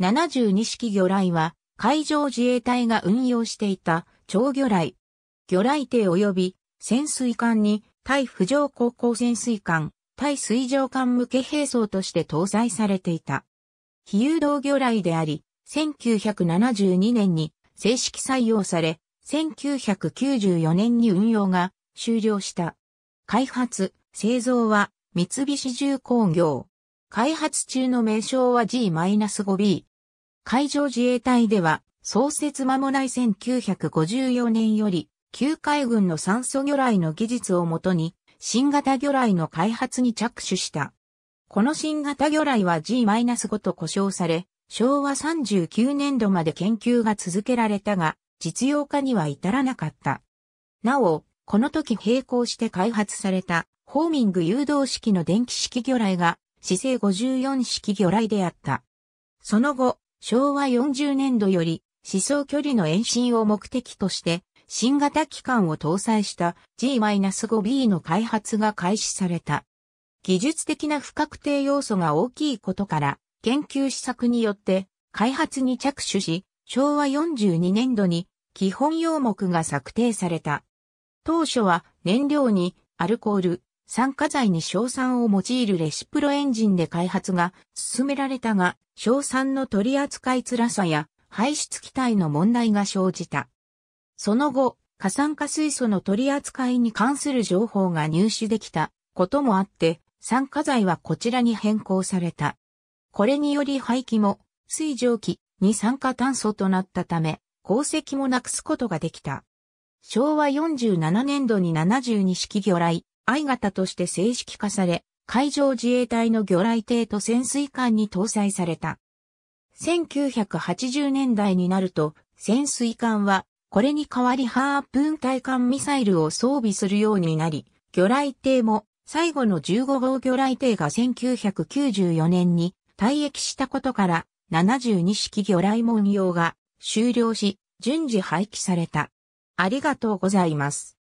72式魚雷は、海上自衛隊が運用していた超魚雷。魚雷艇及び潜水艦に対浮上航行潜水艦、対水上艦向け兵装として搭載されていた。非誘導魚雷であり、1972年に正式採用され、1994年に運用が終了した。開発、製造は三菱重工業。開発中の名称は G-5B、海上自衛隊では、創設間もない1954年より、旧海軍の酸素魚雷の技術をもとに、新型魚雷の開発に着手した。この新型魚雷は G-5 と呼称され、昭和39年度まで研究が続けられたが、実用化には至らなかった。なお、この時並行して開発された、ホーミング誘導式の電気式魚雷が、姿勢54式魚雷であった。その後、昭和40年度より思想距離の延伸を目的として、新型機関を搭載した G-5B の開発が開始された。技術的な不確定要素が大きいことから、研究施策によって開発に着手し、昭和42年度に基本要目が策定された。当初は燃料にアルコール、酸化剤に硝酸を用いるレシプロエンジンで開発が進められたが、硝酸の取り扱い辛さや排出気体の問題が生じた。その後、過酸化水素の取り扱いに関する情報が入手できたこともあって、酸化剤はこちらに変更された。これにより排気も水蒸気に酸化炭素となったため、鉱石もなくすことができた。昭和47年度に72式魚雷、I 型として正式化され、海上自衛隊の魚雷艇と潜水艦に搭載された。1980年代になると、潜水艦は、これに代わりハープーン対艦ミサイルを装備するようになり、魚雷艇も、最後の15号魚雷艇が1994年に退役したことから、72式魚雷門用が終了し、順次廃棄された。ありがとうございます。